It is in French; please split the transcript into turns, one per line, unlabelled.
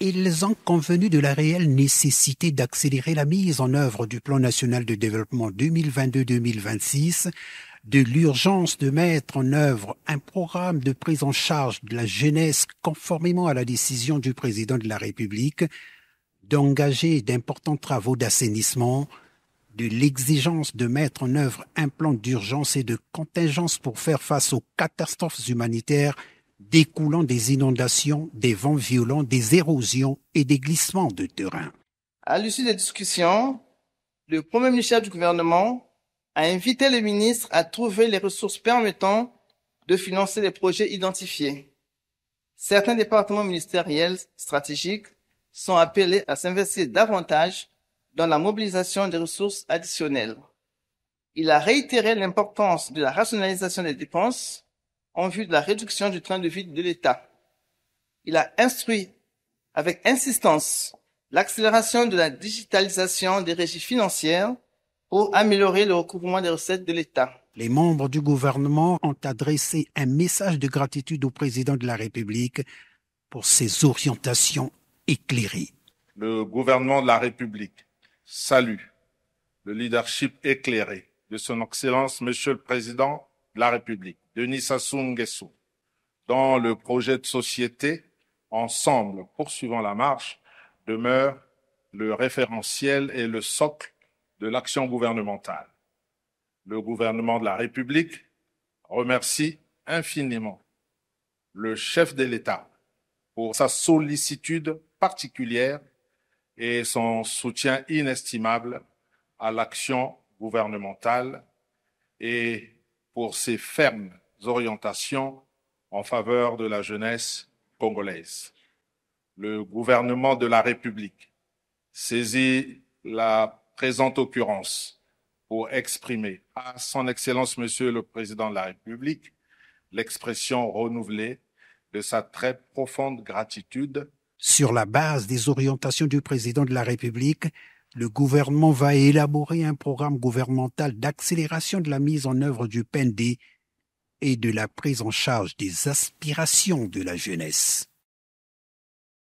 Ils ont convenu de la réelle nécessité d'accélérer la mise en œuvre du plan national de développement 2022-2026, de l'urgence de mettre en œuvre un programme de prise en charge de la jeunesse conformément à la décision du président de la République, d'engager d'importants travaux d'assainissement, de l'exigence de mettre en œuvre un plan d'urgence et de contingence pour faire face aux catastrophes humanitaires découlant des inondations, des vents violents, des érosions et des glissements de terrain.
À l'issue des discussions, le premier ministre du gouvernement a invité les ministres à trouver les ressources permettant de financer les projets identifiés. Certains départements ministériels stratégiques sont appelés à s'investir davantage dans la mobilisation des ressources additionnelles. Il a réitéré l'importance de la rationalisation des dépenses en vue de la réduction du train de vie de l'État. Il a instruit avec insistance l'accélération de la digitalisation des régies financières pour améliorer le recouvrement des recettes de l'État.
Les membres du gouvernement ont adressé un message de gratitude au président de la République pour ses orientations éclairées.
Le gouvernement de la République salue le leadership éclairé de son Excellence, Monsieur le Président de la République, Denis Sassou Nguesso, dans le projet de société Ensemble poursuivant la marche, demeure le référentiel et le socle de l'action gouvernementale. Le gouvernement de la République remercie infiniment le chef de l'État pour sa sollicitude particulière et son soutien inestimable à l'action gouvernementale et pour ses fermes orientations en faveur de la jeunesse congolaise. Le gouvernement de la République saisit la présente occurrence pour exprimer à son Excellence Monsieur le Président de la République l'expression renouvelée de sa très profonde
gratitude. Sur la base des orientations du Président de la République, le gouvernement va élaborer un programme gouvernemental d'accélération de la mise en œuvre du PND et de la prise en charge des aspirations de la jeunesse.